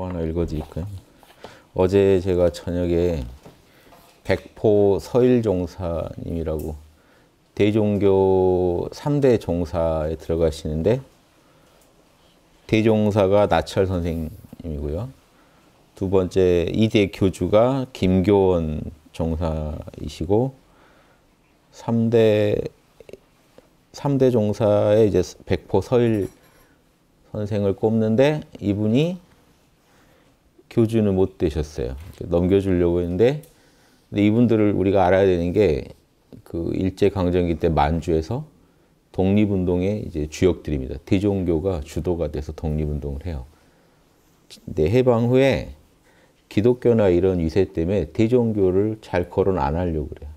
요 뭐 하나 읽어드릴까요? 어제 제가 저녁에 백포 서일종사님이라고 대종교 3대 종사에 들어가시는데 대종사가 나철 선생님이고요. 두 번째 이대 교주가 김교원 종사이시고 3대 3대 종사에 이제 백포 서일 선생을 꼽는데 이분이 교주는 못 되셨어요. 넘겨주려고 했는데 근데 이분들을 우리가 알아야 되는 게 그 일제 강점기 때 만주에서 독립운동의 이제 주역들입니다. 대종교가 주도가 돼서 독립운동을 해요. 근데 해방 후에 기독교나 이런 위세 때문에 대종교를 잘 거론 안 하려고 그래요.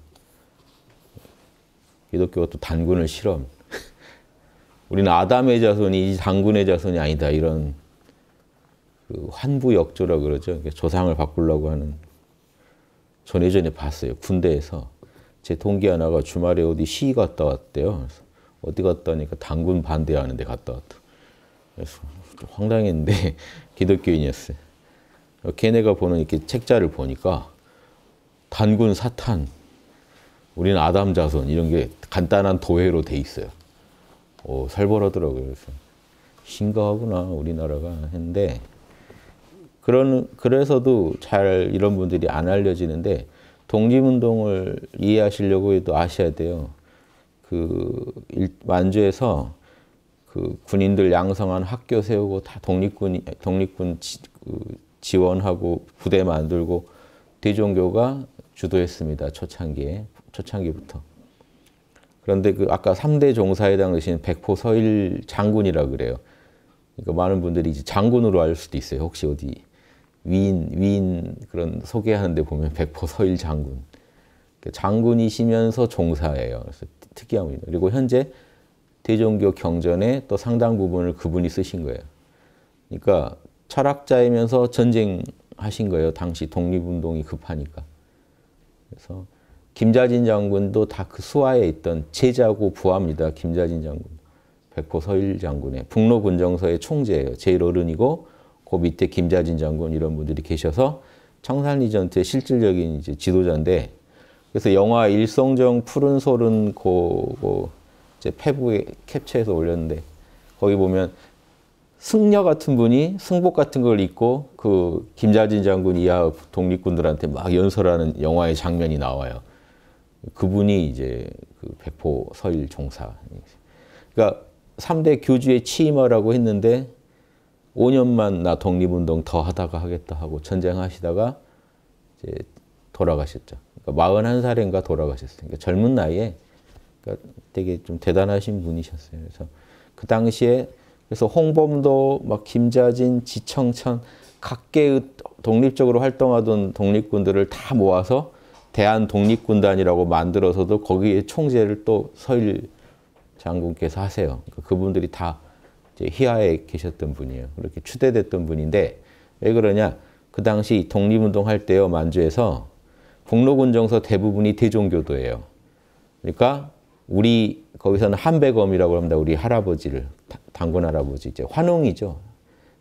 기독교가 또 단군을 싫어 우리는 아담의 자손이 단군의 자손이 아니다 이런 그 환부역조라 그러죠. 조상을 바꾸려고 하는 전 예전에 봤어요. 군대에서 제 동기 하나가 주말에 어디 시위 갔다 왔대요. 어디 갔다 오니까 당군 반대하는 데 갔다 왔다. 그래서 황당했는데 기독교인이었어요. 걔네가 보는 이렇게 책자를 보니까 단군 사탄, 우리는 아담 자손 이런 게 간단한 도해로 돼 있어요. 오, 살벌하더라고요. 그래서 신가하구나 우리나라가 했는데 그런 그래서도 잘 이런 분들이 안 알려지는데 독립운동을 이해하시려고 해도 아셔야 돼요. 그 만주에서 그 군인들 양성한 학교 세우고 다 독립군 독립군 지, 그 지원하고 부대 만들고 대종교가 주도했습니다. 초창기에 초창기부터. 그런데 그 아까 3대 종사회당 대신 백포 서일 장군이라 그래요. 그러니까 많은 분들이 이제 장군으로 알 수도 있어요. 혹시 어디 위인, 위인 그런 소개하는데 보면 백포 서일 장군. 그러니까 장군이시면서 종사예요. 그래서 특이합니다. 그리고 현재 대종교 경전의 또 상당 부분을 그분이 쓰신 거예요. 그러니까 철학자이면서 전쟁하신 거예요. 당시 독립운동이 급하니까. 그래서 김자진 장군도 다 그 수하에 있던 제자고 부합니다. 김자진 장군. 백포 서일 장군의 북로군정서의 총재예요. 제일 어른이고 그 밑에 김자진 장군 이런 분들이 계셔서 청산리전투의 실질적인 이제 지도자인데 그래서 영화 일성정 푸른 솔은 그, 그패브에 캡처해서 올렸는데 거기 보면 승려 같은 분이 승복 같은 걸 입고 그 김자진 장군 이하 독립군들한테 막 연설하는 영화의 장면이 나와요. 그분이 이제 그 배포 서일 종사. 그러니까 3대 교주의치임하라고 했는데 5년만 나 독립운동 더 하다가 하겠다 하고 전쟁하시다가 이제 돌아가셨죠. 그러니까 41살인가 돌아가셨어요. 그러니까 젊은 나이에 그러니까 되게 좀 대단하신 분이셨어요. 그래서 그 당시에 그래서 홍범도 막 김자진, 지청천 각계의 독립적으로 활동하던 독립군들을 다 모아서 대한 독립군단이라고 만들어서도 거기에 총재를 또 서일 장군께서 하세요. 그러니까 그분들이 다 희하에 계셨던 분이에요. 그렇게 추대됐던 분인데 왜 그러냐? 그 당시 독립운동 할 때요 만주에서 복로군 정서 대부분이 대종교도예요. 그러니까 우리 거기서는 한백엄이라고 합니다. 우리 할아버지를 단군 할아버지 이제 환웅이죠.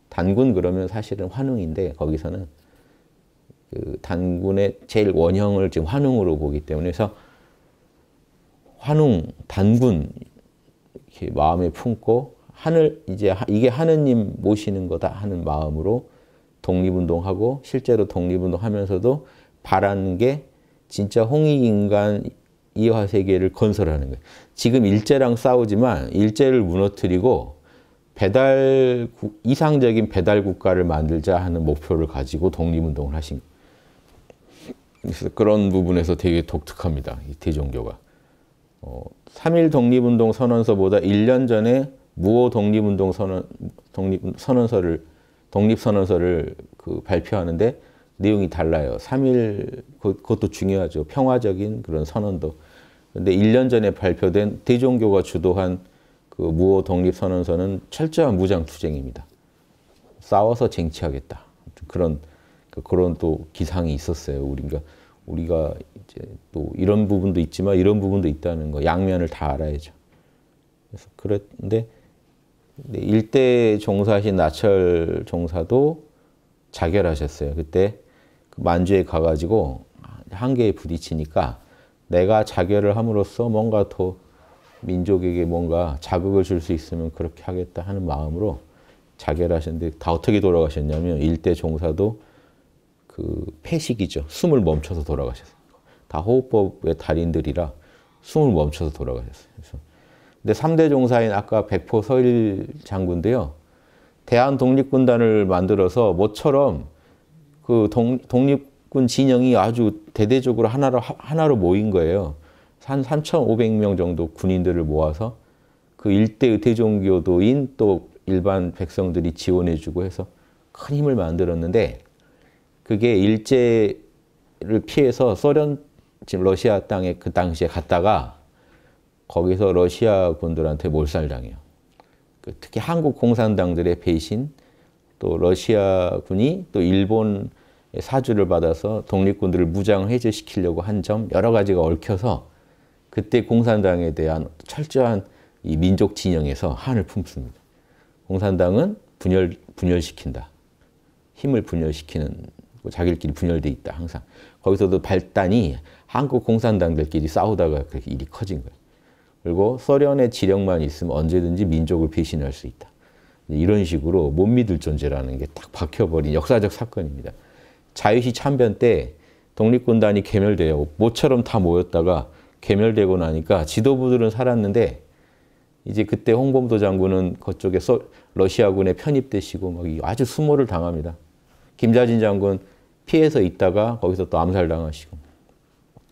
단군 그러면 사실은 환웅인데 거기서는 그 단군의 제일 원형을 지금 환웅으로 보기 때문에 그래서 환웅 단군 이렇게 마음에 품고 하늘 이제 이게 하느님 모시는 거다 하는 마음으로 독립운동하고 실제로 독립운동하면서도 바라는 게 진짜 홍익인간 이화 세계를 건설하는 거예요. 지금 일제랑 싸우지만 일제를 무너뜨리고 배달 이상적인 배달 국가를 만들자 하는 목표를 가지고 독립운동을 하신 그래서 그런 부분에서 되게 독특합니다. 이 대종교가. 어, 3.1 독립운동 선언서보다 1년 전에 무호 독립운동 선언 독립 선언서를 독립 선언서를 그 발표하는데 내용이 달라요. 3일 그것도 중요하죠. 평화적인 그런 선언도. 근데 1년 전에 발표된 대종교가 주도한 그 무호 독립 선언서는 철저한 무장 투쟁입니다. 싸워서 쟁취하겠다. 그런 그, 그런 또 기상이 있었어요. 우리가 우리가 이제 또 이런 부분도 있지만 이런 부분도 있다는 거 양면을 다 알아야죠. 그래서 그런데 네, 일대 종사하신 나철 종사도 자결하셨어요. 그때 그 만주에 가가지고 한계에 부딪히니까 내가 자결을 함으로써 뭔가 더 민족에게 뭔가 자극을 줄 수 있으면 그렇게 하겠다 하는 마음으로 자결하셨는데 다 어떻게 돌아가셨냐면 일대 종사도 그 폐식이죠. 숨을 멈춰서 돌아가셨어요. 다 호흡법의 달인들이라 숨을 멈춰서 돌아가셨어요. 그래서 근데 3대 종사인 아까 백포 서일 장군데요. 대한 독립군단을 만들어서 모처럼 그 동, 독립군 진영이 아주 대대적으로 하나로 하나로 모인 거예요. 한 3,500명 정도 군인들을 모아서 그일대 대종교도인 또 일반 백성들이 지원해주고 해서 큰 힘을 만들었는데 그게 일제를 피해서 소련 지금 러시아 땅에 그 당시에 갔다가 거기서 러시아 군들한테 몰살당해요. 그 특히 한국 공산당들의 배신, 또 러시아 군이 또 일본 사주를 받아서 독립군들을 무장 해제시키려고 한 점 여러 가지가 얽혀서 그때 공산당에 대한 철저한 이 민족 진영에서 한을 품습니다. 공산당은 분열 분열시킨다. 힘을 분열시키는 뭐 자기들끼리 분열돼 있다 항상. 거기서도 발단이 한국 공산당들끼리 싸우다가 그렇게 일이 커진 거예요. 그리고 소련의 지령만 있으면 언제든지 민족을 배신할 수 있다. 이런 식으로 못 믿을 존재라는 게 딱 박혀버린 역사적 사건입니다. 자유시 참변 때 독립군단이 개멸되어 모처럼 다 모였다가 개멸되고 나니까 지도부들은 살았는데 이제 그때 홍범도 장군은 그쪽에 러시아군에 편입되시고 아주 수모를 당합니다. 김자진 장군 피해서 있다가 거기서 또 암살당하시고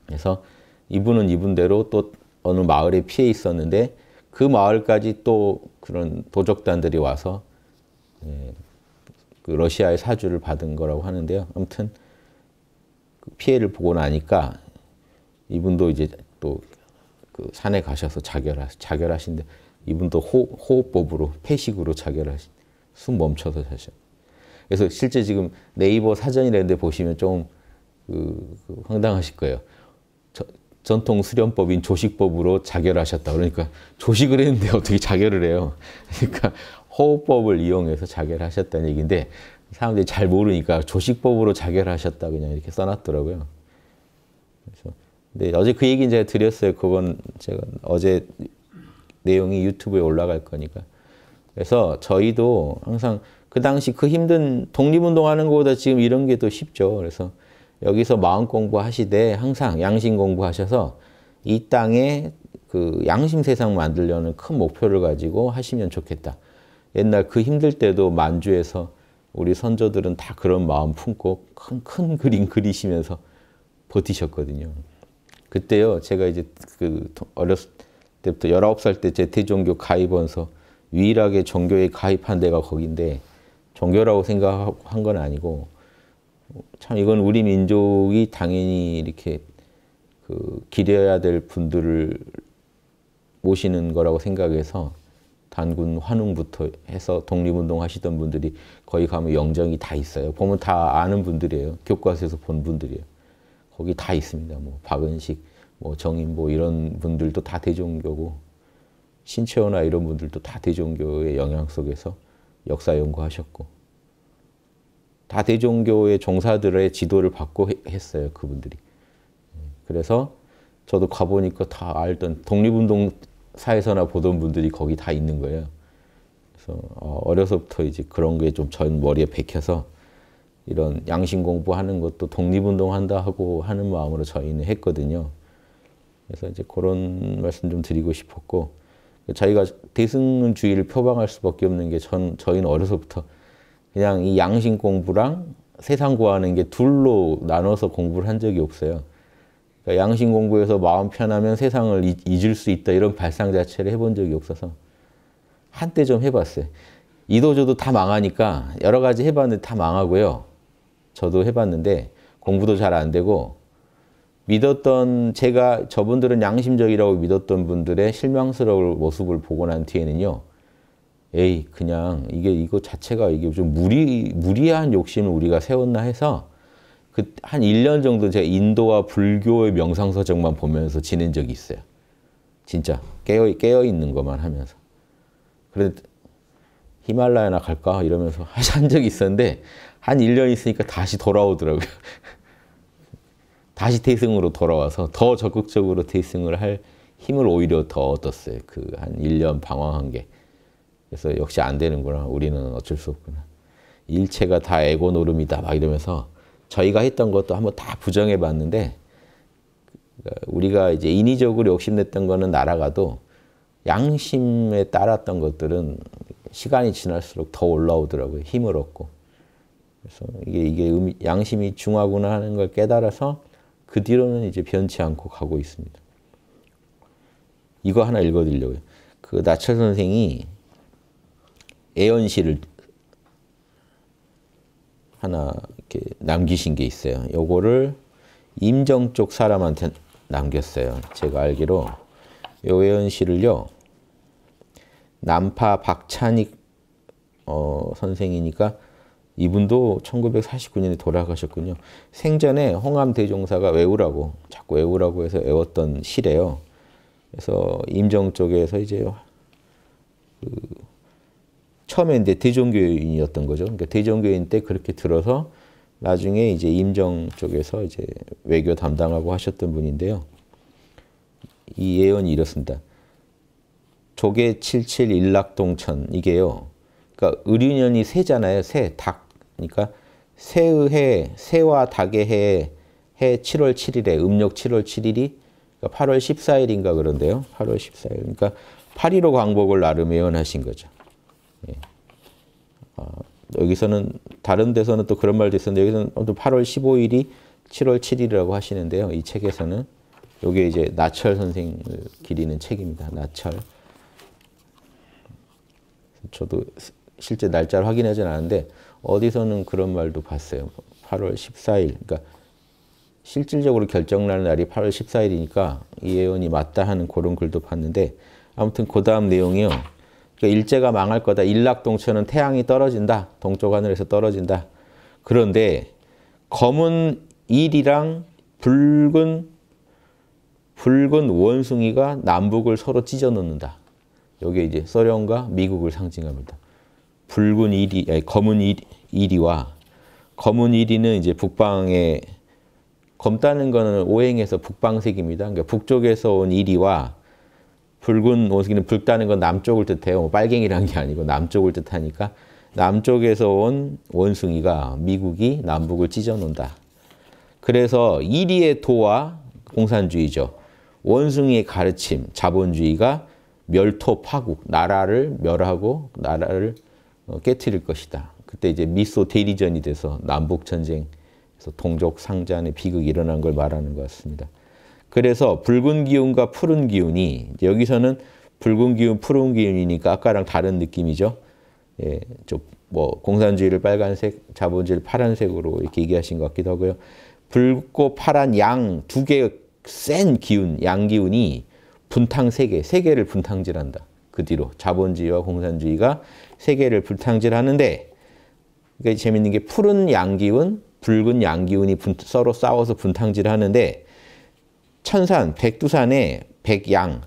그래서 이분은 이분대로 또 어느 마을에 피해 있었는데 그 마을까지 또 그런 도적단들이 와서 예, 그 러시아의 사주를 받은 거라고 하는데요. 아무튼 그 피해를 보고 나니까 이분도 이제 또그 산에 가셔서 자결하, 자결하신데 이분도 호, 호흡법으로 폐식으로 자결하신 숨 멈춰서 사셨. 그래서 실제 지금 네이버 사전이라는데 보시면 좀 그, 그, 황당하실 거예요. 전통 수련법인 조식법으로 자결하셨다. 그러니까 조식을 했는데 어떻게 자결을 해요? 그러니까 호흡법을 이용해서 자결하셨다는 얘기인데 사람들이 잘 모르니까 조식법으로 자결하셨다 그냥 이렇게 써놨더라고요. 그래서 근데 어제 그 얘기 제가 드렸어요. 그건 제가 어제 내용이 유튜브에 올라갈 거니까. 그래서 저희도 항상 그 당시 그 힘든 독립운동하는 것보다 지금 이런 게 더 쉽죠. 그래서 여기서 마음 공부하시되 항상 양심 공부하셔서 이 땅에 그 양심 세상 만들려는 큰 목표를 가지고 하시면 좋겠다. 옛날 그 힘들 때도 만주에서 우리 선조들은 다 그런 마음 품고 큰, 큰 그림 그리시면서 버티셨거든요. 그때요, 제가 이제 그 어렸을 때부터 19살 때 제태종교 가입원서 유일하게 종교에 가입한 데가 거긴데 종교라고 생각한 건 아니고 참 이건 우리 민족이 당연히 이렇게 그기려야될 분들을 모시는 거라고 생각해서 단군 환웅부터 해서 독립운동 하시던 분들이 거기 가면 영정이 다 있어요. 보면 다 아는 분들이에요. 교과서에서 본 분들이에요. 거기 다 있습니다. 뭐 박은식, 뭐 정인보 이런 분들도 다 대종교고 신채호나 이런 분들도 다 대종교의 영향 속에서 역사 연구하셨고 다 대종교의 종사들의 지도를 받고 했어요. 그분들이. 예, 그래서 저도 가보니까 다 알던 독립운동 사에서나 보던 분들이 거기 다 있는 거예요. 그래서 어, 어려서부터 이제 그런 게좀전 머리에 백혀서 이런 양심 공부하는 것도 독립운동 한다 하고 하는 마음으로 저희는 했거든요. 그래서 이제 그런 말씀 좀 드리고 싶었고 저희가 대승주의를 표방할 수밖에 없는 게 전 저희는 어려서부터 그냥 이 양심 공부랑 세상 구하는 게 둘로 나눠서 공부를 한 적이 없어요. 그러니까 양심 공부에서 마음 편하면 세상을 잊을 수 있다 이런 발상 자체를 해본 적이 없어서 한때 좀 해봤어요. 이도저도 다 망하니까 여러 가지 해봤는데 다 망하고요. 저도 해봤는데 공부도 잘 안 되고 믿었던 제가 저분들은 양심적이라고 믿었던 분들의 실망스러운 모습을 보고 난 뒤에는요. 에이 그냥 이게 이거 자체가 이게 좀 무리 무리한 욕심을 우리가 세웠나 해서 그 한 1년 정도 제가 인도와 불교의 명상서적만 보면서 지낸 적이 있어요. 진짜 깨어 깨어 있는 것만 하면서. 그래 히말라야나 갈까 이러면서 한 적이 있었는데 한 1년 있으니까 다시 돌아오더라고요. 다시 테이싱으로 돌아와서 더 적극적으로 테이싱을 할 힘을 오히려 더 얻었어요. 그 한 1년 방황한 게. 그래서 역시 안 되는구나. 우리는 어쩔 수 없구나. 일체가 다 에고 노름이다. 막 이러면서 저희가 했던 것도 한번 다 부정해 봤는데 그러니까 우리가 이제 인위적으로 욕심냈던 거는 날아가도 양심에 따랐던 것들은 시간이 지날수록 더 올라오더라고요. 힘을 얻고. 그래서 이게, 이게 음, 양심이 중하구나 하는 걸 깨달아서 그 뒤로는 이제 변치 않고 가고 있습니다. 이거 하나 읽어드리려고요. 그 나철 선생이 애연시를 하나 이렇게 남기신 게 있어요. 요거를 임정 쪽 사람한테 남겼어요. 제가 알기로 요 애언시를요. 남파 박찬익 어, 선생이니까 이분도 1949년에 돌아가셨군요. 생전에 홍암 대종사가 외우라고 자꾸 외우라고 해서 외웠던 시래요. 그래서 임정 쪽에서 이제 그 처음에 이제 대종교인이었던 거죠. 그러니까 대종교인 때 그렇게 들어서 나중에 이제 임정 쪽에서 이제 외교 담당하고 하셨던 분인데요. 이 예언이 이렇습니다. 조계 77 일락동천 이게요. 그러니까 을유년이 새잖아요. 새, 닭. 그러니까 새의 해, 새와 닭의 해, 해 7월 7일에 음력 7월 7일이 그러니까 8월 14일인가 그런데요. 8월 14일. 그러니까 8.15 광복을 나름 예언하신 거죠. 예. 어, 여기서는 다른 데서는 또 그런 말도 있었는데 여기서는 8월 15일이 7월 7일이라고 하시는데요. 이 책에서는 이게 이제 나철 선생을 기리는 책입니다. 나철. 저도 실제 날짜를 확인하진 않았데 어디서는 그런 말도 봤어요. 8월 14일. 그러니까 실질적으로 결정나 날이 8월 14일이니까 이 예언이 맞다 하는 그런 글도 봤는데 아무튼 그 다음 내용이요. 그러니까 일제가 망할 거다. 일락동천은 태양이 떨어진다. 동쪽 하늘에서 떨어진다. 그런데 검은 일이랑 붉은 붉은 원숭이가 남북을 서로 찢어 넣는다. 여기 이제 소련과 미국을 상징합니다. 붉은 이 아니, 검은 이리, 이와 검은 이는 이제 북방에 검다는 거는 오행에서 북방색입니다. 그러니까 북쪽에서 온이와 붉은 원숭이는 붉다는 건 남쪽을 뜻해요. 뭐 빨갱이란 게 아니고 남쪽을 뜻하니까 남쪽에서 온 원숭이가 미국이 남북을 찢어놓는다. 그래서 이리의 도와 공산주의죠. 원숭이의 가르침, 자본주의가 멸토 파국, 나라를 멸하고 나라를 어, 깨뜨릴 것이다. 그때 이제 미소 대리전이 돼서 남북 전쟁 동족 상잔의 비극이 일어난 걸 말하는 것 같습니다. 그래서 붉은 기운과 푸른 기운이 여기서는 붉은 기운, 푸른 기운이니까 아까랑 다른 느낌이죠. 예, 좀뭐 공산주의를 빨간색, 자본주의를 파란색으로 이렇게 얘기하신 것 같기도 하고요. 붉고 파란 양 두 개의 센 기운, 양 기운이 분탕 세 개, 세 개를 분탕질한다. 그 뒤로 자본주의와 공산주의가 세 개를 분탕질하는데 그러 그러니까 재밌는 게 푸른 양 기운, 붉은 양 기운이 분, 서로 싸워서 분탕질하는데 천산, 백두산의 백양,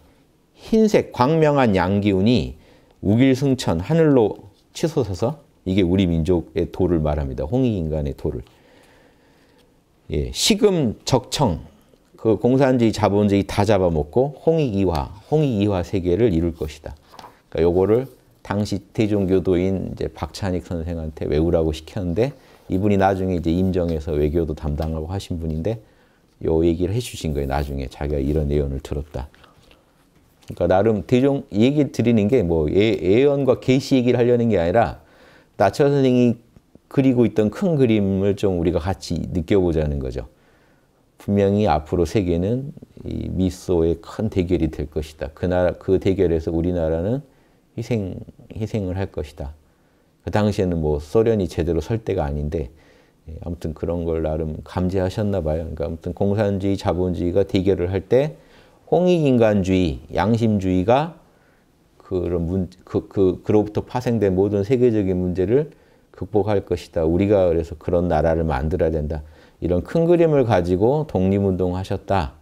흰색 광명한 양기운이 우길승천 하늘로 치솟아서 이게 우리 민족의 도를 말합니다. 홍익인간의 도를. 예, 식음 적청, 그 공산주의 자본주의 다 잡아먹고 홍익이화, 홍익이화 세계를 이룰 것이다. 그러니까 요거를 당시 대종교도인 이제 박찬익 선생한테 외우라고 시켰는데 이분이 나중에 이제 임정에서 외교도 담당하고 하신 분인데 요 얘기를 해주신 거예요. 나중에 자기가 이런 예언을 들었다. 그러니까 나름 대종 얘기 드리는 게뭐 예, 예언과 계시 얘기를 하려는 게 아니라 나철 선생이 그리고 있던 큰 그림을 좀 우리가 같이 느껴보자는 거죠. 분명히 앞으로 세계는 미소의 큰 대결이 될 것이다. 그나라 그 대결에서 우리나라는 희생 희생을 할 것이다. 그 당시에는 뭐 소련이 제대로 설 때가 아닌데 예, 아무튼 그런 걸 나름 감지하셨나 봐요. 그러니까 아무튼 공산주의, 자본주의가 대결을 할 때 홍익인간주의, 양심주의가 그런 문, 그, 그, 그로부터 파생된 모든 세계적인 문제를 극복할 것이다. 우리가 그래서 그런 나라를 만들어야 된다. 이런 큰 그림을 가지고 독립운동 하셨다.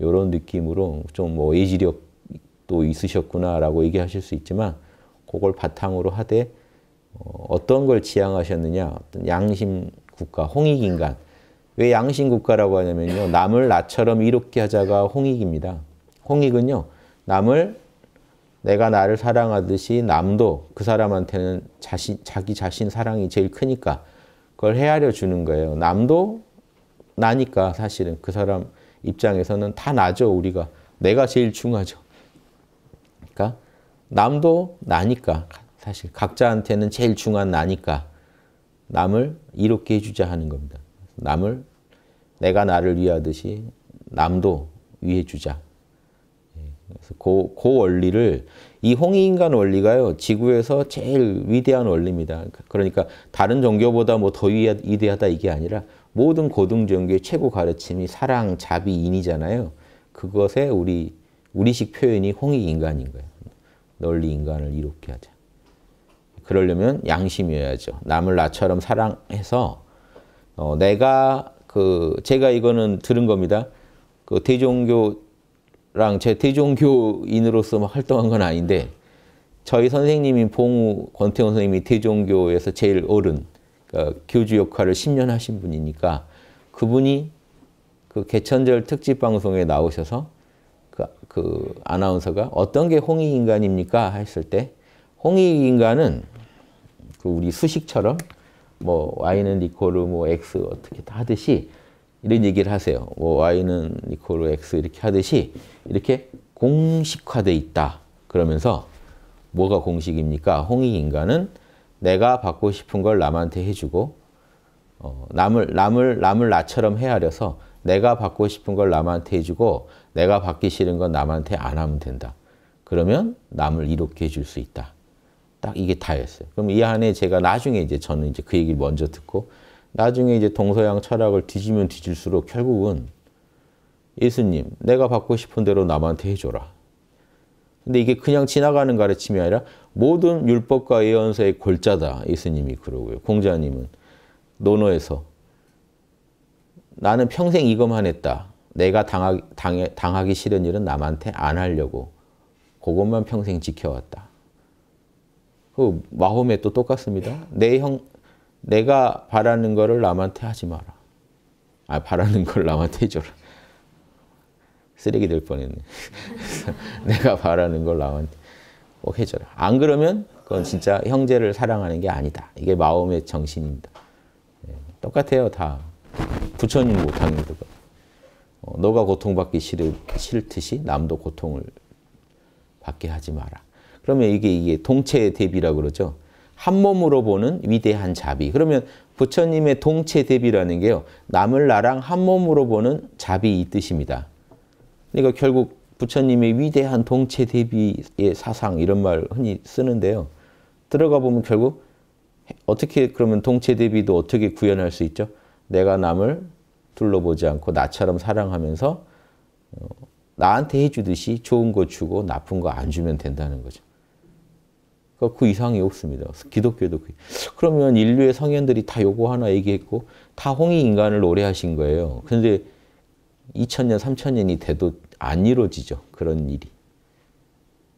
이런 느낌으로 좀뭐 의지력도 있으셨구나라고 얘기하실 수 있지만 그걸 바탕으로 하되 어, 어떤 걸 지향하셨느냐, 어떤 양심, 국가, 홍익인간. 왜 양심 국가라고 하냐면요. 남을 나처럼 이롭게 하자가 홍익입니다. 홍익은요. 남을 내가 나를 사랑하듯이 남도 그 사람한테는 자신, 자기 자신 사랑이 제일 크니까 그걸 헤아려 주는 거예요. 남도 나니까 사실은 그 사람 입장에서는 다 나죠, 우리가. 내가 제일 중하죠. 그러니까 남도 나니까 사실 각자한테는 제일 중한 나니까 남을 이롭게 해주자 하는 겁니다. 남을 내가 나를 위하듯이 남도 위해주자. 예, 그래서 그, 그 원리를 이 홍의인간 원리가요 지구에서 제일 위대한 원리입니다. 그러니까 다른 종교보다 뭐 더 위대하다 이게 아니라 모든 고등 종교의 최고 가르침이 사랑, 자비, 인이잖아요. 그것에 우리 우리식 표현이 홍익 인간인 거예요. 널리 인간을 이롭게 하자. 그러려면 양심이어야죠. 남을 나처럼 사랑해서 어, 내가 그 제가 이거는 들은 겁니다. 그 대종교랑 제 대종교인으로서 활동한 건 아닌데 저희 선생님인 봉우 권태원 선생님이 대종교에서 제일 어른 그러니까 교주 역할을 10년 하신 분이니까 그분이 그 개천절 특집 방송에 나오셔서 그, 그 아나운서가 어떤 게 홍익인간입니까 했을 때 홍익인간은 그 우리 수식처럼 뭐 y는 이코르 뭐 x 어떻게 다 하듯이 이런 얘기를 하세요. 뭐 y는 이코르 x 이렇게 하듯이 이렇게 공식화돼 있다. 그러면서 뭐가 공식입니까? 홍익 인간은 내가 받고 싶은 걸 남한테 해주고 어, 남을 남을 남을 나처럼 헤아려서 내가 받고 싶은 걸 남한테 해주고 내가 받기 싫은 건 남한테 안 하면 된다. 그러면 남을 이롭게 해줄 수 있다. 딱 이게 다였어요. 그럼 이 안에 제가 나중에 이제 저는 이제 그 얘기를 먼저 듣고 나중에 이제 동서양 철학을 뒤지면 뒤질수록 결국은 예수님, 내가 받고 싶은 대로 남한테 해줘라. 근데 이게 그냥 지나가는 가르침이 아니라 모든 율법과 예언서의 골자다. 예수님이 그러고요. 공자님은 논어에서 나는 평생 이것만 했다. 내가 당하 당해, 당하기 싫은 일은 남한테 안 하려고 그것만 평생 지켜왔다. 그 마음에 또 똑같습니다. 내 형, 내가 바라는 거를 남한테 하지 마라. 아, 바라는 걸 남한테 해줘라. 쓰레기 될 뻔했네. 내가 바라는 걸 남한테 꼭 해줘라. 안 그러면 그건 진짜 형제를 사랑하는 게 아니다. 이게 마음의 정신입니다. 네, 똑같아요, 다. 부처님도 당님도. 어, 너가 고통받기 싫, 싫듯이 남도 고통을 받게 하지 마라. 그러면 이게 이게 동체 대비라고 그러죠. 한 몸으로 보는 위대한 자비. 그러면 부처님의 동체 대비라는 게요. 남을 나랑 한 몸으로 보는 자비 이 뜻입니다. 그러니까 결국 부처님의 위대한 동체 대비의 사상 이런 말 흔히 쓰는데요. 들어가 보면 결국 어떻게 그러면 동체 대비도 어떻게 구현할 수 있죠? 내가 남을 둘러보지 않고 나처럼 사랑하면서 어, 나한테 해주듯이 좋은 거 주고 나쁜 거 안 주면 된다는 거죠. 어, 그 이상이 없습니다. 기독교도 그, 그러면 인류의 성현들이 다 요거 하나 얘기했고 다 홍익 인간을 노래하신 거예요. 그데 2000년, 3000년이 돼도 안 이루어지죠. 그런 일이.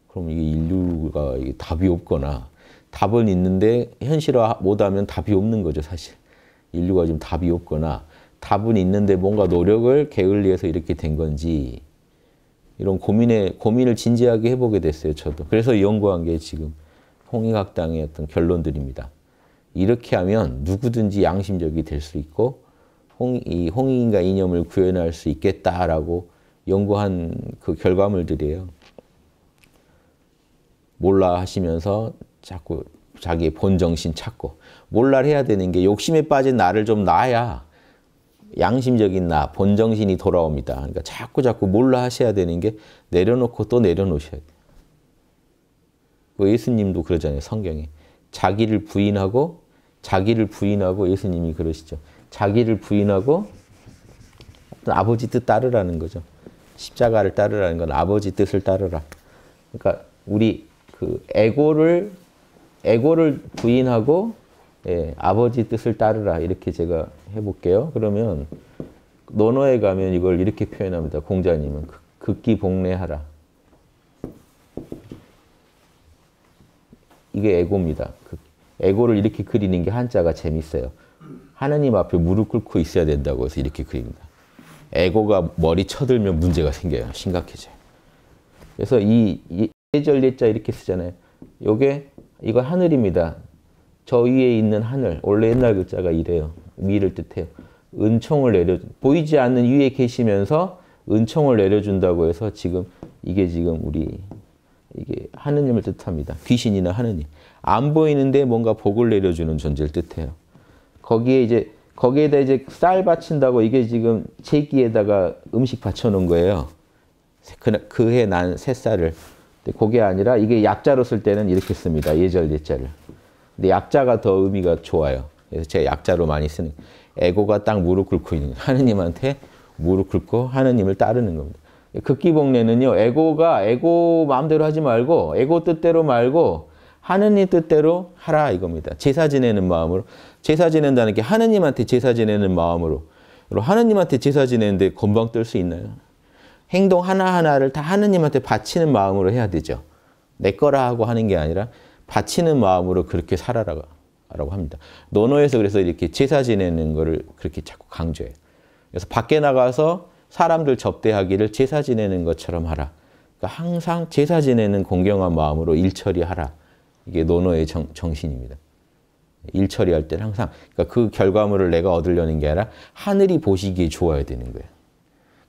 그럼 이게 인류가 이게 답이 없거나 답은 있는데 현실화 못하면 답이 없는 거죠, 사실. 인류가 지금 답이 없거나 답은 있는데 뭔가 노력을 게을리해서 이렇게 된 건지 이런 고민에 고민을 진지하게 해보게 됐어요, 저도. 그래서 연구한 게 지금 홍익학당의 어떤 결론들입니다. 이렇게 하면 누구든지 양심적이 될 수 있고 홍, 이 홍익인가 이념을 구현할 수 있겠다라고 연구한 그 결과물들이에요. 몰라 하시면서 자꾸 자기의 본정신 찾고 몰라를 해야 되는 게 욕심에 빠진 나를 좀 놔야 양심적인 나, 본정신이 돌아옵니다. 그러니까 자꾸 자꾸 몰라 하셔야 되는 게 내려놓고 또 내려놓으셔야 돼요. 그 예수님도 그러잖아요. 성경에. 자기를 부인하고 자기를 부인하고 예수님이 그러시죠. 자기를 부인하고 아버지 뜻 따르라는 거죠. 십자가를 따르라는 건 아버지 뜻을 따르라. 그러니까 우리 그 에고를 에고를 부인하고 예, 아버지 뜻을 따르라 이렇게 제가 해볼게요. 그러면 논어에 가면 이걸 이렇게 표현합니다. 공자님은 극기 복례하라. 이게 에고입니다. 그 에고를 이렇게 그리는 게 한자가 재밌어요. 하느님 앞에 무릎 꿇고 있어야 된다고 해서 이렇게 그립니다. 에고가 머리 쳐들면 문제가 생겨요. 심각해져요. 그래서 이, 예절예자 이렇게 쓰잖아요. 요게 이거 하늘입니다. 저 위에 있는 하늘. 원래 옛날 글자가 이래요. 위를 뜻해요. 은총을 내려 보이지 않는 위에 계시면서 은총을 내려준다고 해서 지금 이게 지금 우리 이게 하느님을 뜻합니다. 귀신이나 하느님. 안 보이는데 뭔가 복을 내려주는 존재를 뜻해요. 거기에 이제 거기에다 이제 쌀 바친다고 이게 지금 제기에다가 음식 바쳐놓은 거예요. 그, 해난 새쌀을. 그게 아니라 이게 약자로 쓸 때는 이렇게 씁니다. 예절 예자를. 근데 약자가 더 의미가 좋아요. 그래서 제가 약자로 많이 쓰는. 에고가 딱 무릎 꿇고 있는 거예요. 하느님한테 무릎 꿇고 하느님을 따르는 겁니다. 극기복례는요. 에고가 에고 마음대로 하지 말고 에고 뜻대로 말고 하느님 뜻대로 하라 이겁니다. 제사 지내는 마음으로 제사 지낸다는 게 하느님한테 제사 지내는 마음으로 그리고 하느님한테 제사 지내는데 건방 뜰 수 있나요? 행동 하나하나를 다 하느님한테 바치는 마음으로 해야 되죠. 내 거라 하고 하는 게 아니라 바치는 마음으로 그렇게 살아라고 합니다. 논어에서 그래서 이렇게 제사 지내는 거를 그렇게 자꾸 강조해요. 그래서 밖에 나가서 사람들 접대하기를 제사 지내는 것처럼 하라. 그러니까 항상 제사 지내는 공경한 마음으로 일처리하라. 이게 노노의 정, 정신입니다. 일처리할 때는 항상 그러니까 그 결과물을 내가 얻으려는 게 아니라 하늘이 보시기에 좋아야 되는 거예요.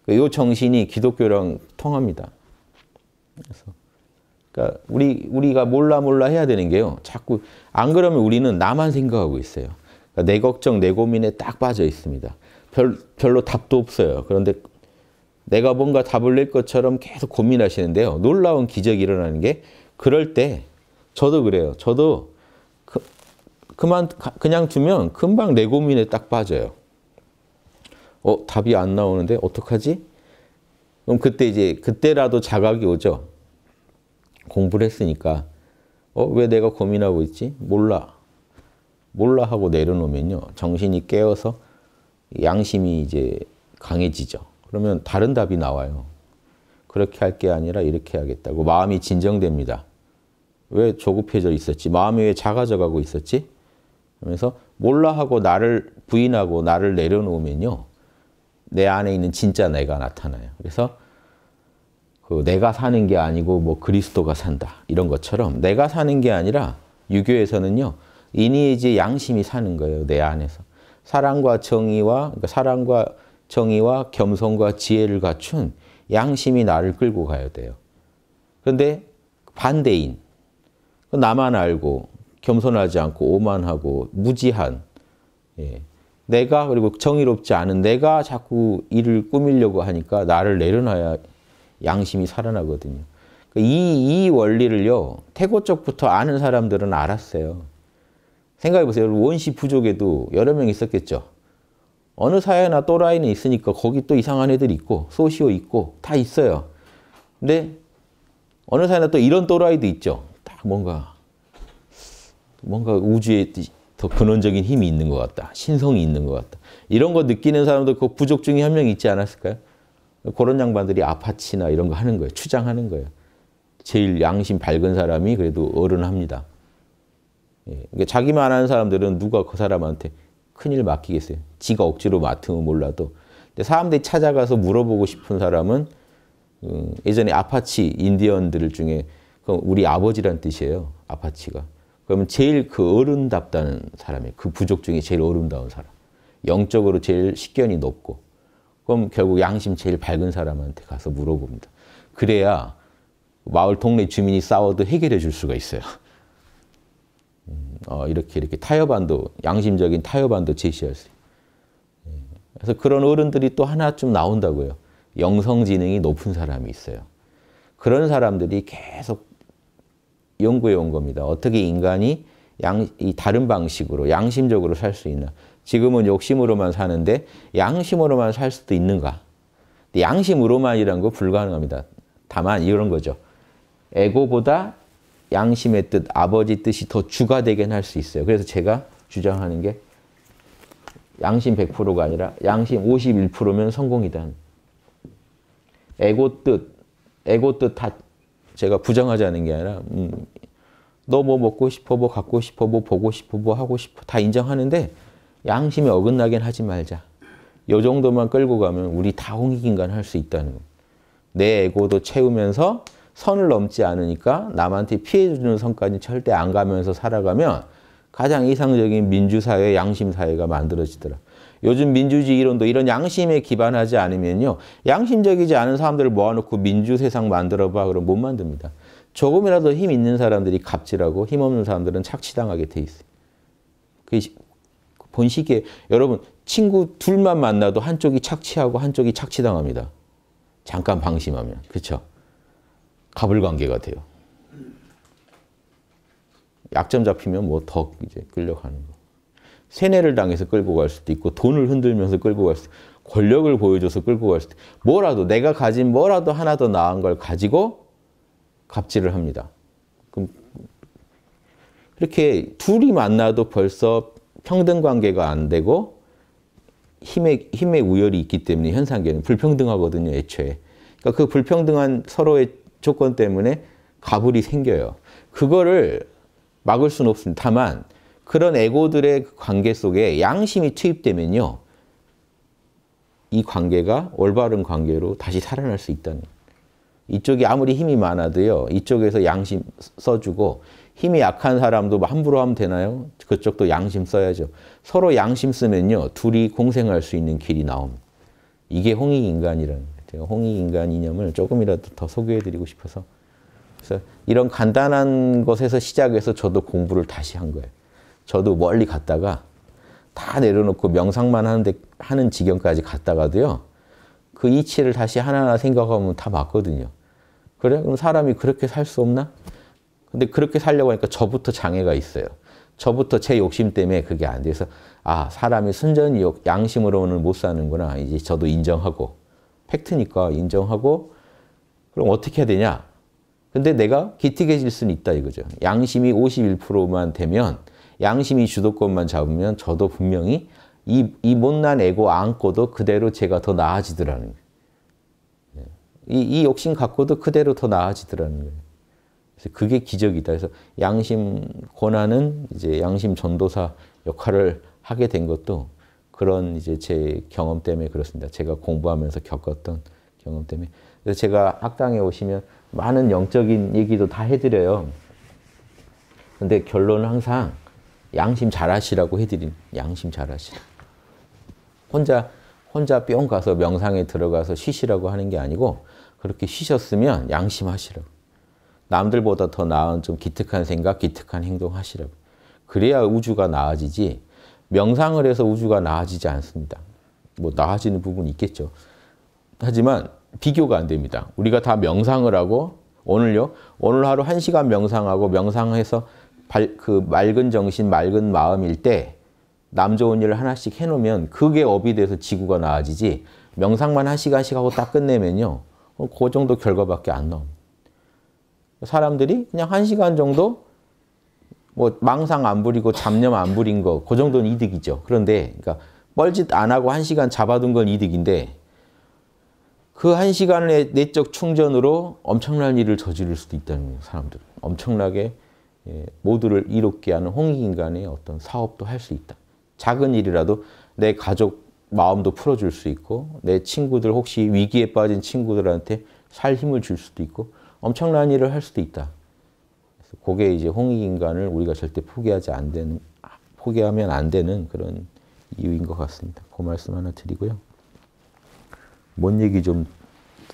그러니까 이 정신이 기독교랑 통합니다. 그래서 그러니까 우리 우리가 몰라 몰라 해야 되는 게요. 자꾸 안 그러면 우리는 나만 생각하고 있어요. 그러니까 내 걱정 내 고민에 딱 빠져 있습니다. 별 별로 답도 없어요. 그런데 내가 뭔가 답을 낼 것처럼 계속 고민하시는데요. 놀라운 기적이 일어나는 게 그럴 때 저도 그래요. 저도 그, 그만 그냥 두면 금방 내 고민에 딱 빠져요. 어, 답이 안 나오는데 어떡하지? 그럼 그때 이제 그때라도 자각이 오죠. 공부를 했으니까 어, 왜 내가 고민하고 있지? 몰라. 몰라 하고 내려놓으면요. 정신이 깨어서 양심이 이제 강해지죠. 그러면 다른 답이 나와요. 그렇게 할 게 아니라 이렇게 하겠다고 마음이 진정됩니다. 왜 조급해져 있었지? 마음이 왜 작아져가고 있었지? 그러면서 몰라 하고 나를 부인하고 나를 내려놓으면요. 내 안에 있는 진짜 내가 나타나요. 그래서 그 내가 사는 게 아니고 뭐 그리스도가 산다 이런 것처럼 내가 사는 게 아니라 유교에서는요 이니의 양심이 사는 거예요 내 안에서 사랑과 정의와 그러니까 사랑과 정의와 겸손과 지혜를 갖춘 양심이 나를 끌고 가야 돼요. 그런데 반대인, 그 나만 알고 겸손하지 않고 오만하고 무지한 예. 내가 그리고 정의롭지 않은 내가 자꾸 일을 꾸밀려고 하니까 나를 내려놔야 양심이 살아나거든요. 그 이, 이 원리를요, 태고적부터 아는 사람들은 알았어요. 생각해보세요. 원시 부족에도 여러 명 있었겠죠. 어느 사회나 또라이는 있으니까 거기 또 이상한 애들 있고 소시오 있고 다 있어요. 근데 어느 사회나 또 이런 또라이도 있죠. 딱 뭔가 뭔가 우주에 더 근원적인 힘이 있는 것 같다. 신성이 있는 것 같다. 이런 거 느끼는 사람도 그 부족 중에 한 명 있지 않았을까요? 그런 양반들이 아파치나 이런 거 하는 거예요. 추장하는 거예요. 제일 양심 밝은 사람이 그래도 어른합니다. 예. 그러니까 자기만 하는 사람들은 누가 그 사람한테 큰일 맡기겠어요. 지가 억지로 맡으면 몰라도. 근데 사람들이 찾아가서 물어보고 싶은 사람은 음, 예전에 아파치 인디언들 중에 그 우리 아버지란 뜻이에요. 아파치가. 그러면 제일 그 어른답다는 사람이에요. 그 부족 중에 제일 어른다운 사람. 영적으로 제일 식견이 높고. 그럼 결국 양심 제일 밝은 사람한테 가서 물어봅니다. 그래야 마을 동네 주민이 싸워도 해결해 줄 수가 있어요. 어, 이렇게 이렇게 타협안도 양심적인 타협안도 제시하세요. 예. 그래서 그런 어른들이 또 하나쯤 나온다고요. 영성지능이 높은 사람이 있어요. 그런 사람들이 계속 연구해 온 겁니다. 어떻게 인간이 양, 이 다른 방식으로 양심적으로 살 수 있나. 지금은 욕심으로만 사는데 양심으로만 살 수도 있는가. 양심으로만이라는 거 불가능합니다. 다만 이런 거죠. 에고보다 양심의 뜻, 아버지 뜻이 더 주가 되긴 할 수 있어요. 그래서 제가 주장하는 게 양심 100%가 아니라 양심 51%면 성공이다. 에고 뜻, 에고 뜻 다 제가 부정하자는 게 아니라 음, 너 뭐 먹고 싶어, 뭐 갖고 싶어, 뭐 보고 싶어, 뭐 하고 싶어 다 인정하는데 양심에 어긋나긴 하지 말자. 요 정도만 끌고 가면 우리 다홍익인간 할 수 있다는 거. 내 에고도 채우면서 선을 넘지 않으니까 남한테 피해 주는 선까지 절대 안 가면서 살아가면 가장 이상적인 민주사회, 양심사회가 만들어지더라. 요즘 민주주의 이론도 이런 양심에 기반하지 않으면요. 양심적이지 않은 사람들을 모아놓고 민주세상 만들어봐. 그럼 못 만듭니다. 조금이라도 힘 있는 사람들이 갑질하고 힘없는 사람들은 착취당하게 돼 있어요. 본식에 여러분 친구 둘만 만나도 한쪽이 착취하고 한쪽이 착취당합니다. 잠깐 방심하면. 그렇죠? 가불관계가 돼요. 약점 잡히면 뭐 더 이제 끌려가는 거. 세뇌를 당해서 끌고 갈 수도 있고 돈을 흔들면서 끌고 갈 수도 있고 권력을 보여줘서 끌고 갈 수도 있고 뭐라도 내가 가진 뭐라도 하나 더 나은 걸 가지고 갑질을 합니다. 그럼 이렇게 둘이 만나도 벌써 평등 관계가 안 되고 힘의, 힘의 우열이 있기 때문에 현상계는 불평등하거든요, 애초에. 그러니까 그 불평등한 서로의 조건 때문에 가불이 생겨요. 그거를 막을 수는 없습니다. 다만 그런 에고들의 그 관계 속에 양심이 투입되면요. 이 관계가 올바른 관계로 다시 살아날 수 있다는 이쪽이 아무리 힘이 많아도요. 이쪽에서 양심 써주고 힘이 약한 사람도 뭐 함부로 하면 되나요? 그쪽도 양심 써야죠. 서로 양심 쓰면요. 둘이 공생할 수 있는 길이 나옵니다. 이게 홍익인간이라는 제가 홍익인간 이념을 조금이라도 더 소개해드리고 싶어서 그래서 이런 간단한 것에서 시작해서 저도 공부를 다시 한 거예요. 저도 멀리 갔다가 다 내려놓고 명상만 하는데 하는 지경까지 갔다가도요. 그 이치를 다시 하나하나 생각하면 다 맞거든요. 그래? 그럼 사람이 그렇게 살 수 없나? 근데 그렇게 살려고 하니까 저부터 장애가 있어요. 저부터 제 욕심 때문에 그게 안 돼서 아 사람이 순전히 양심으로는 못 사는구나 이제 저도 인정하고 팩트니까 인정하고 그럼 어떻게 해야 되냐? 근데 내가 기특해질 수는 있다 이거죠. 양심이 51%만 되면 양심이 주도권만 잡으면 저도 분명히 이, 이 못난 에고 안고도 그대로 제가 더 나아지더라는 거예요. 예. 이, 이 욕심 갖고도 그대로 더 나아지더라는 거예요. 그래서 그게 기적이다. 그래서 양심 권한은 이제 양심 전도사 역할을 하게 된 것도 그런 이제 제 경험 때문에 그렇습니다. 제가 공부하면서 겪었던 경험 때문에. 그래서 제가 학당에 오시면 많은 영적인 얘기도 다 해드려요. 근데 결론은 항상 양심 잘하시라고 해드린 양심 잘하시라. 혼자 혼자 뿅 가서 명상에 들어가서 쉬시라고 하는 게 아니고 그렇게 쉬셨으면 양심하시라고. 남들보다 더 나은 좀 기특한 생각, 기특한 행동 하시라고. 그래야 우주가 나아지지 명상을 해서 우주가 나아지지 않습니다. 뭐 나아지는 부분이 있겠죠. 하지만 비교가 안 됩니다. 우리가 다 명상을 하고 오늘요. 오늘 하루 1시간 명상하고 명상해서 발, 그 맑은 정신, 맑은 마음일 때 남 좋은 일을 하나씩 해놓으면 그게 업이 돼서 지구가 나아지지 명상만 한 시간씩 하고 딱 끝내면요. 어, 그 정도 결과밖에 안 나옵니다. 사람들이 그냥 한 시간 정도 뭐 망상 안 부리고 잡념 안 부린 거그 정도는 이득이죠. 그런데 그러니까 뻘짓 안 하고 한 시간 잡아둔 건 이득인데 그 한 시간의 내적 충전으로 엄청난 일을 저지를 수도 있다는 거예요. 사람들 엄청나게 예, 모두를 이롭게 하는 홍익인간의 어떤 사업도 할 수 있다. 작은 일이라도 내 가족 마음도 풀어줄 수 있고 내 친구들 혹시 위기에 빠진 친구들한테 살 힘을 줄 수도 있고 엄청난 일을 할 수도 있다. 그게 이제 홍익인간을 우리가 절대 포기하지 안 되는, 포기하면 안 되는 그런 이유인 것 같습니다. 그 말씀 하나 드리고요. 뭔 얘기 좀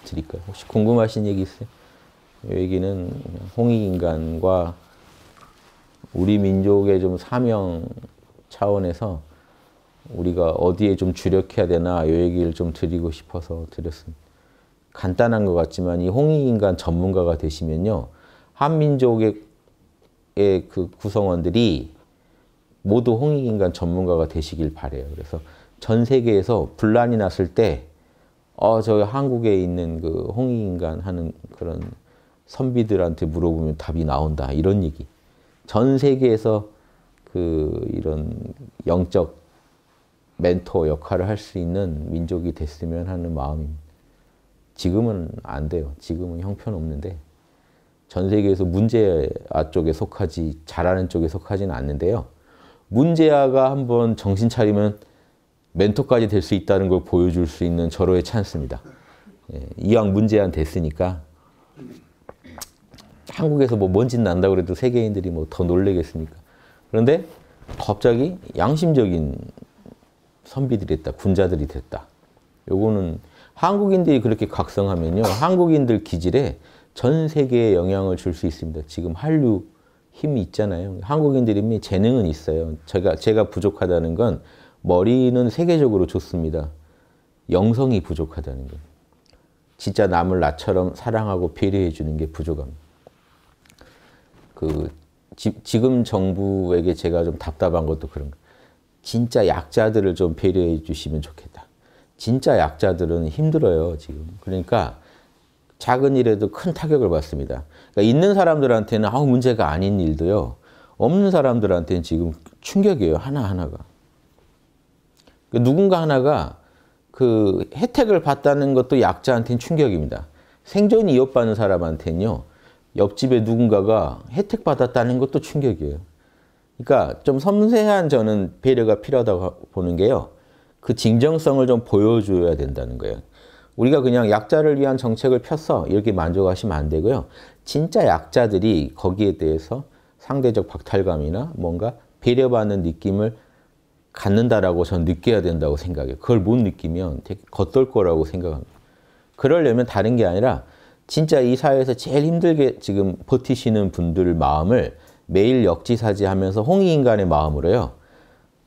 드릴까요? 혹시 궁금하신 얘기 있어요? 이 얘기는 홍익인간과 우리 민족의 좀 사명 차원에서 우리가 어디에 좀 주력해야 되나 이 얘기를 좀 드리고 싶어서 드렸습니다. 간단한 것 같지만 이 홍익인간 전문가가 되시면요. 한민족의 의그 구성원들이 모두 홍익인간 전문가가 되시길 바래요. 그래서 전 세계에서 분란이 났을 때, 어, 저 한국에 있는 그 홍익인간 하는 그런 선비들한테 물어보면 답이 나온다. 이런 얘기. 전 세계에서 그 이런 영적 멘토 역할을 할 수 있는 민족이 됐으면 하는 마음입니다. 지금은 안 돼요. 지금은 형편없는데. 전 세계에서 문제아 쪽에 속하지 잘하는 쪽에 속하지는 않는데요. 문제아가 한번 정신 차리면 멘토까지 될 수 있다는 걸 보여줄 수 있는 절호의 찬스입니다. 예, 이왕 문제안 됐으니까 한국에서 뭐 먼진 난다 그래도 세계인들이 뭐 더 놀래겠습니까? 그런데 갑자기 양심적인 선비들이 됐다, 군자들이 됐다. 요거는 한국인들이 그렇게 각성하면요, 한국인들 기질에 전 세계에 영향을 줄 수 있습니다. 지금 한류 힘이 있잖아요. 한국인들이 재능은 있어요. 제가, 제가 부족하다는 건 머리는 세계적으로 좋습니다. 영성이 부족하다는 거 진짜 남을 나처럼 사랑하고 배려해 주는 게 부족합니다. 그 지, 금 정부에게 제가 좀 답답한 것도 그런 거 진짜 약자들을 좀 배려해 주시면 좋겠다. 진짜 약자들은 힘들어요, 지금. 그러니까 작은 일에도 큰 타격을 받습니다. 그러니까 있는 사람들한테는 아무 문제가 아닌 일도요. 없는 사람들한테는 지금 충격이에요. 하나하나가. 그러니까 누군가 하나가 그 혜택을 받다는 것도 약자한테는 충격입니다. 생존이 이어받는 사람한테는요. 옆집에 누군가가 혜택 받았다는 것도 충격이에요. 그러니까 좀 섬세한 저는 배려가 필요하다고 보는 게요. 그 진정성을 좀 보여줘야 된다는 거예요. 우리가 그냥 약자를 위한 정책을 폈어 이렇게 만족하시면 안 되고요. 진짜 약자들이 거기에 대해서 상대적 박탈감이나 뭔가 배려받는 느낌을 갖는다라고 저는 느껴야 된다고 생각해요. 그걸 못 느끼면 되게 겉돌 거라고 생각합니다. 그러려면 다른 게 아니라 진짜 이 사회에서 제일 힘들게 지금 버티시는 분들 마음을 매일 역지사지하면서 홍익인간의 마음으로요.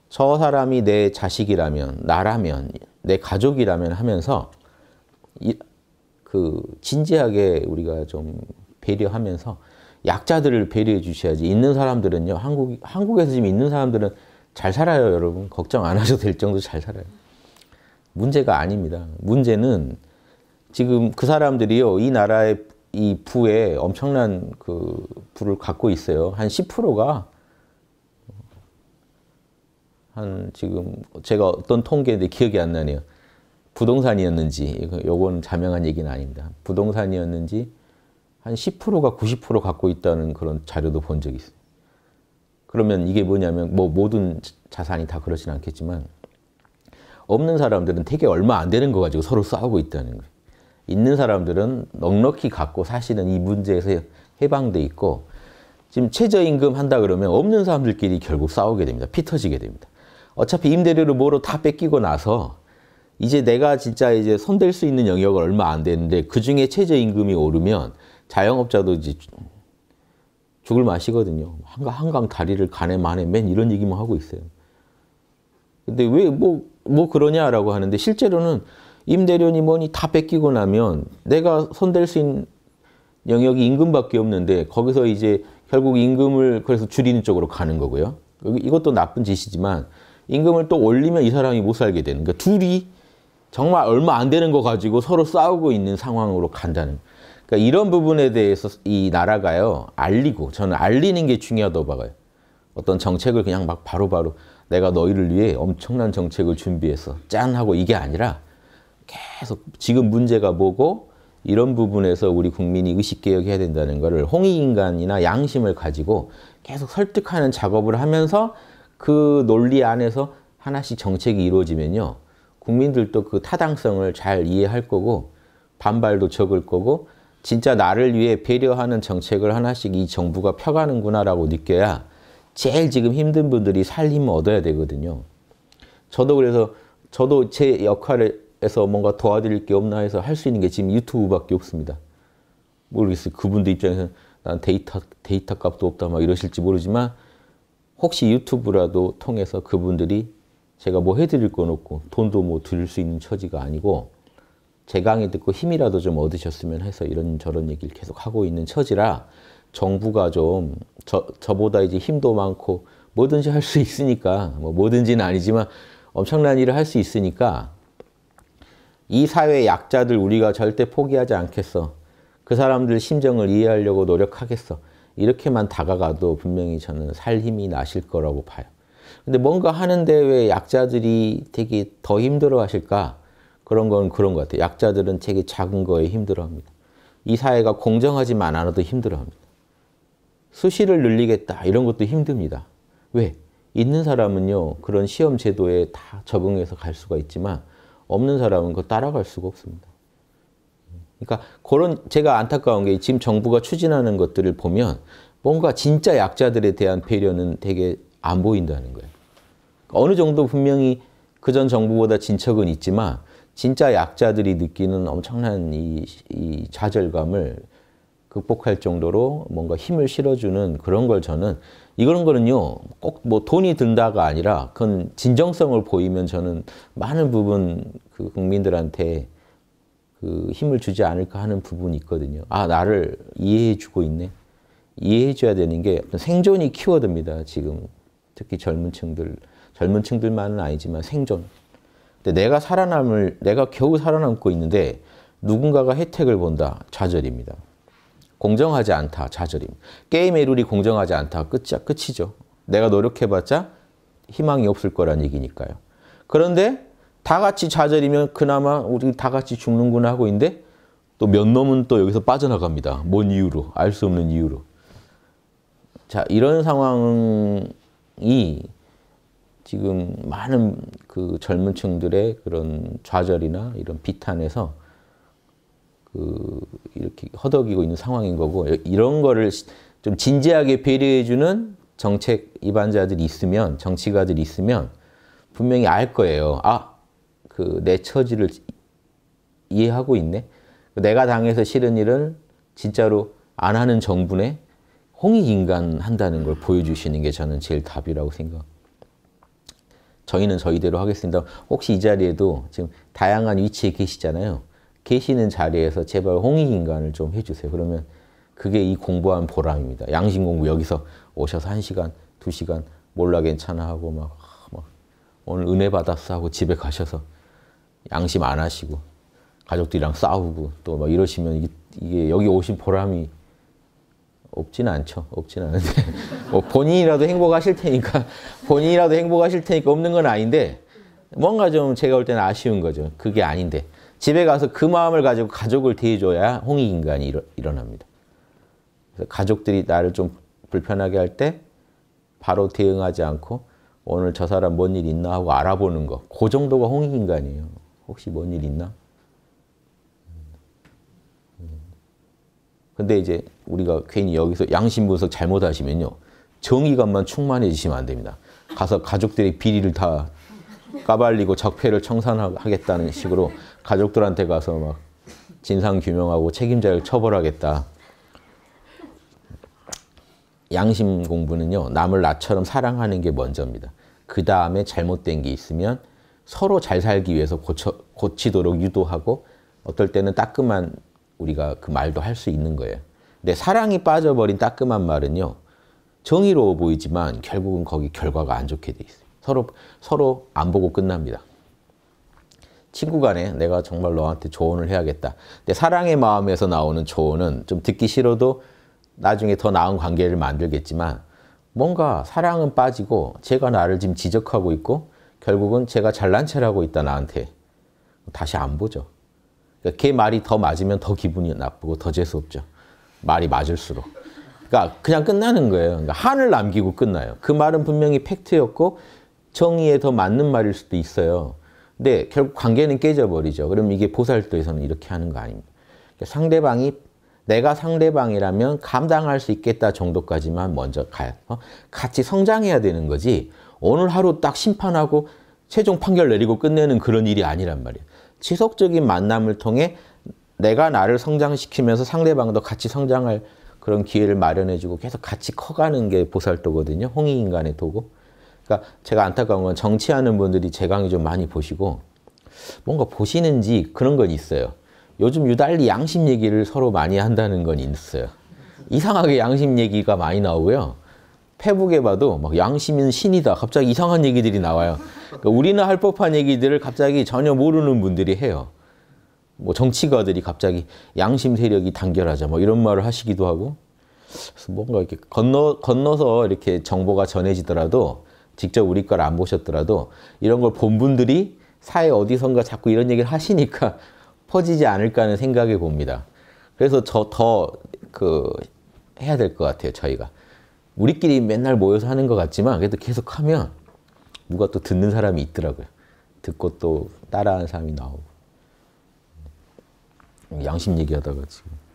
저 사람이 내 자식이라면, 나라면, 내 가족이라면 하면서 이, 그 진지하게 우리가 좀 배려하면서 약자들을 배려해 주셔야지 있는 사람들은요 한국 한국에서 지금 있는 사람들은 잘 살아요 여러분 걱정 안 하셔도 될 정도 잘 살아요 문제가 아닙니다 문제는 지금 그 사람들이요 이 나라의 이 부에 엄청난 그 부를 갖고 있어요 한 10%가 한 지금 제가 어떤 통계인데 기억이 안 나네요 부동산이었는지 이건 자명한 얘기는 아닙니다. 부동산이었는지 한 10%가 90% 갖고 있다는 그런 자료도 본 적이 있어요. 그러면 이게 뭐냐면 뭐 모든 자산이 다 그렇진 않겠지만 없는 사람들은 되게 얼마 안 되는 거 가지고 서로 싸우고 있다는 거예요. 있는 사람들은 넉넉히 갖고 사실은 이 문제에서 해방돼 있고 지금 최저임금 한다 그러면 없는 사람들끼리 결국 싸우게 됩니다. 피 터지게 됩니다. 어차피 임대료를 뭐로 다 뺏기고 나서 이제 내가 진짜 이제 손댈 수 있는 영역을 얼마 안 되는데 그 중에 최저임금이 오르면 자영업자도 이제 죽을 맛이거든요. 한강, 한강 다리를 가네 마네 맨 이런 얘기만 하고 있어요. 근데 왜뭐뭐 뭐 그러냐라고 하는데 실제로는 임대료니 뭐니 다 뺏기고 나면 내가 손댈 수 있는 영역이 임금밖에 없는데 거기서 이제 결국 임금을 그래서 줄이는 쪽으로 가는 거고요. 이것도 나쁜 짓이지만 임금을 또 올리면 이 사람이 못 살게 되는 그러니까 둘이 정말 얼마 안 되는 거 가지고 서로 싸우고 있는 상황으로 간다는 그러니까 이런 부분에 대해서 이 나라가요 알리고 저는 알리는 게 중요하다고 봐요 어떤 정책을 그냥 막 바로바로 바로 내가 너희를 위해 엄청난 정책을 준비해서 짠 하고 이게 아니라 계속 지금 문제가 뭐고 이런 부분에서 우리 국민이 의식개혁해야 된다는 것을 홍익인간이나 양심을 가지고 계속 설득하는 작업을 하면서 그 논리 안에서 하나씩 정책이 이루어지면요. 국민들도 그 타당성을 잘 이해할 거고 반발도 적을 거고 진짜 나를 위해 배려하는 정책을 하나씩 이 정부가 펴가는구나라고 느껴야 제일 지금 힘든 분들이 살림을 얻어야 되거든요. 저도 그래서 저도 제 역할에서 뭔가 도와드릴 게 없나 해서 할 수 있는 게 지금 유튜브밖에 없습니다. 모르겠어요. 그분들 입장에서는 난 데이터, 데이터 값도 없다 막 이러실지 모르지만 혹시 유튜브라도 통해서 그분들이 제가 뭐 해드릴 건 없고 돈도 뭐 드릴 수 있는 처지가 아니고 제 강의 듣고 힘이라도 좀 얻으셨으면 해서 이런 저런 얘기를 계속 하고 있는 처지라 정부가 좀 저, 저보다 이제 힘도 많고 뭐든지 할 수 있으니까 뭐 뭐든지는 아니지만 엄청난 일을 할 수 있으니까 이 사회의 약자들 우리가 절대 포기하지 않겠어. 그 사람들 심정을 이해하려고 노력하겠어. 이렇게만 다가가도 분명히 저는 살 힘이 나실 거라고 봐요. 근데 뭔가 하는데 왜 약자들이 되게 더 힘들어 하실까? 그런 건 그런 것 같아요. 약자들은 되게 작은 거에 힘들어 합니다. 이 사회가 공정하지만 않아도 힘들어 합니다. 수시를 늘리겠다 이런 것도 힘듭니다. 왜? 있는 사람은요 그런 시험 제도에 다 적응해서 갈 수가 있지만 없는 사람은 그 따라갈 수가 없습니다. 그러니까 그런 제가 안타까운 게 지금 정부가 추진하는 것들을 보면 뭔가 진짜 약자들에 대한 배려는 되게 안 보인다는 거예요. 그러니까 어느 정도 분명히 그전 정부보다 진척은 있지만 진짜 약자들이 느끼는 엄청난 이, 이 좌절감을 극복할 정도로 뭔가 힘을 실어주는 그런 걸 저는 이런 거는요 꼭 뭐 돈이 든다가 아니라 그건 진정성을 보이면 저는 많은 부분 그 국민들한테 그 힘을 주지 않을까 하는 부분이 있거든요. 아 나를 이해해주고 있네. 이해해줘야 되는 게 생존이 키워드입니다. 지금 특히 젊은 층들, 젊은 층들만은 아니지만 생존. 근데 내가 살아남을, 내가 겨우 살아남고 있는데 누군가가 혜택을 본다. 좌절입니다. 공정하지 않다. 좌절임. 게임의 룰이 공정하지 않다. 끝이야, 끝이죠. 내가 노력해봤자 희망이 없을 거란 얘기니까요. 그런데 다 같이 좌절이면 그나마 우리 다 같이 죽는구나 하고 있는데 또 몇 놈은 또 여기서 빠져나갑니다. 뭔 이유로? 알 수 없는 이유로. 자, 이런 상황 이 지금 많은 그 젊은 층들의 그런 좌절이나 이런 비탄에서 그 이렇게 허덕이고 있는 상황인 거고 이런 거를 좀 진지하게 배려해 주는 정책 입안자들이 있으면 정치가들이 있으면 분명히 알 거예요. 아, 그 내 처지를 이해하고 있네. 내가 당해서 싫은 일을 진짜로 안 하는 정부네. 홍익인간 한다는 걸 보여주시는 게 저는 제일 답이라고 생각. 저희는 저희대로 하겠습니다. 혹시 이 자리에도 지금 다양한 위치에 계시잖아요. 계시는 자리에서 제발 홍익인간을 좀 해주세요. 그러면 그게 이 공부한 보람입니다. 양심 공부 여기서 오셔서 한 시간, 두 시간 몰라 괜찮아 하고 막, 막 오늘 은혜 받았어 하고 집에 가셔서 양심 안 하시고 가족들이랑 싸우고 또 막 이러시면 이게 여기 오신 보람이 없지는 않죠. 없지는 않은데 뭐 본인이라도 행복하실 테니까 본인이라도 행복하실 테니까 없는 건 아닌데 뭔가 좀 제가 볼 때는 아쉬운 거죠. 그게 아닌데 집에 가서 그 마음을 가지고 가족을 대해줘야 홍익 인간이 일어, 납니다 그래서 가족들이 나를 좀 불편하게 할 때 바로 대응하지 않고 오늘 저 사람 뭔 일 있나 하고 알아보는 거. 그 정도가 홍익 인간이에요. 혹시 뭔 일 있나? 근데 이제 우리가 괜히 여기서 양심 분석 잘못하시면요. 정의감만 충만해지시면 안 됩니다. 가서 가족들의 비리를 다 까발리고 적폐를 청산하겠다는 식으로 가족들한테 가서 막 진상 규명하고 책임자를 처벌하겠다. 양심 공부는요. 남을 나처럼 사랑하는 게 먼저입니다. 그 다음에 잘못된 게 있으면 서로 잘 살기 위해서 고쳐, 고치도록 유도하고 어떨 때는 따끔한 우리가 그 말도 할 수 있는 거예요. 근데 사랑이 빠져버린 따끔한 말은요. 정의로워 보이지만 결국은 거기 결과가 안 좋게 돼 있어요. 서로 서로 안 보고 끝납니다. 친구 간에 내가 정말 너한테 조언을 해야겠다. 근데 사랑의 마음에서 나오는 조언은 좀 듣기 싫어도 나중에 더 나은 관계를 만들겠지만 뭔가 사랑은 빠지고 제가 나를 지금 지적하고 있고 결국은 제가 잘난 체를 하고 있다 나한테 다시 안 보죠. 그러니까 걔 말이 더 맞으면 더 기분이 나쁘고 더 재수없죠. 말이 맞을수록. 그러니까 그냥 끝나는 거예요. 그러니까 한을 남기고 끝나요. 그 말은 분명히 팩트였고 정의에 더 맞는 말일 수도 있어요. 근데 결국 관계는 깨져버리죠. 그럼 이게 보살도에서는 이렇게 하는 거 아닙니다. 그러니까 상대방이 내가 상대방이라면 감당할 수 있겠다 정도까지만 먼저 가요. 어? 같이 성장해야 되는 거지 오늘 하루 딱 심판하고 최종 판결 내리고 끝내는 그런 일이 아니란 말이에요. 지속적인 만남을 통해 내가 나를 성장시키면서 상대방도 같이 성장할 그런 기회를 마련해주고 계속 같이 커가는 게 보살도거든요. 홍익인간의 도고. 그러니까 제가 안타까운 건 정치하는 분들이 제 강의 좀 많이 보시고 뭔가 보시는지 그런 건 있어요. 요즘 유달리 양심 얘기를 서로 많이 한다는 건 있어요. 이상하게 양심 얘기가 많이 나오고요. 페북에 봐도 막 양심인 신이다. 갑자기 이상한 얘기들이 나와요. 그러니까 우리는 할 법한 얘기들을 갑자기 전혀 모르는 분들이 해요. 뭐 정치가들이 갑자기 양심 세력이 단결하자 뭐 이런 말을 하시기도 하고 그래서 뭔가 이렇게 건너 건너서 이렇게 정보가 전해지더라도 직접 우리 걸 안 보셨더라도 이런 걸 본 분들이 사회 어디선가 자꾸 이런 얘기를 하시니까 퍼지지 않을까 하는 생각이 봅니다. 그래서 저 더 그 해야 될 것 같아요 저희가. 우리끼리 맨날 모여서 하는 것 같지만 그래도 계속 하면 누가 또 듣는 사람이 있더라고요. 듣고 또 따라하는 사람이 나오고. 양심 얘기하다가 지금.